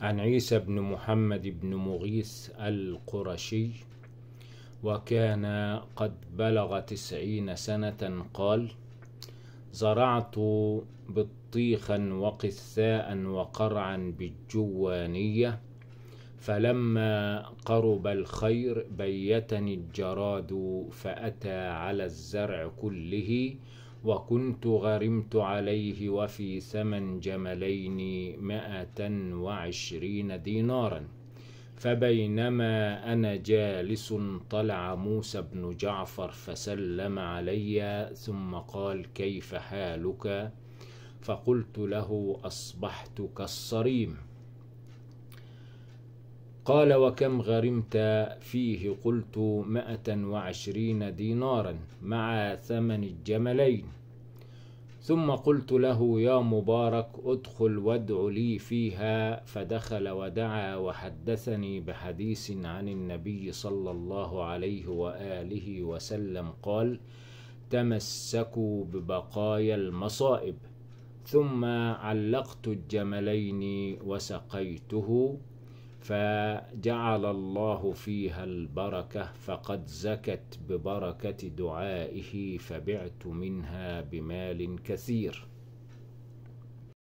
عن عيسى بن محمد بن مغيث القرشي وكان قد بلغ تسعين سنة قال زرعت بطيخا وقثاء وقرعا بالجوانية فلما قرب الخير بيتني الجراد فأتى على الزرع كله وكنت غرمت عليه وفي ثمن جملين مائة وعشرين دينارا فبينما أنا جالس طلع موسى بن جعفر فسلم علي ثم قال كيف حالك فقلت له أصبحت كالصريم قال وكم غرمت فيه قلت مائة وعشرين دينارا مع ثمن الجملين ثم قلت له يا مبارك ادخل وادع لي فيها فدخل ودعا وحدثني بحديث عن النبي صلى الله عليه واله وسلم قال تمسكوا ببقايا المصائب ثم علقت الجملين وسقيته فجعل الله فيها البركه فقد زكت ببركه دعائه فبعت منها بمال كثير